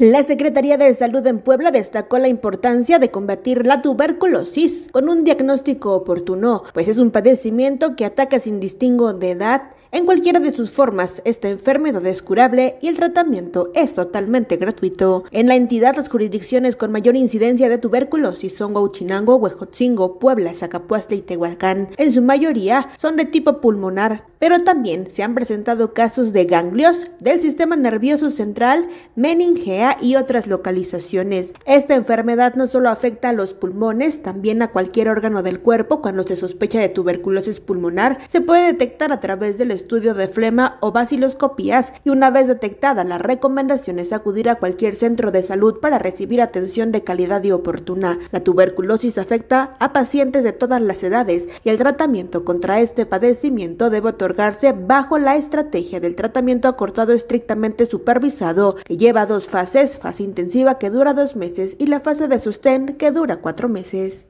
La Secretaría de Salud en Puebla destacó la importancia de combatir la tuberculosis con un diagnóstico oportuno, pues es un padecimiento que ataca sin distingo de edad, en cualquiera de sus formas, esta enfermedad es curable y el tratamiento es totalmente gratuito. En la entidad, las jurisdicciones con mayor incidencia de tuberculosis son Huachinango, Huejotzingo, Puebla, Zacapuaste y Tehuacán. En su mayoría son de tipo pulmonar, pero también se han presentado casos de ganglios del sistema nervioso central, meningea y otras localizaciones. Esta enfermedad no solo afecta a los pulmones, también a cualquier órgano del cuerpo cuando se sospecha de tuberculosis pulmonar, se puede detectar a través del estudio de flema o baciloscopías y una vez detectada, la recomendación es acudir a cualquier centro de salud para recibir atención de calidad y oportuna. La tuberculosis afecta a pacientes de todas las edades y el tratamiento contra este padecimiento debe otorgarse bajo la estrategia del tratamiento acortado estrictamente supervisado que lleva dos fases, fase intensiva que dura dos meses y la fase de sostén que dura cuatro meses.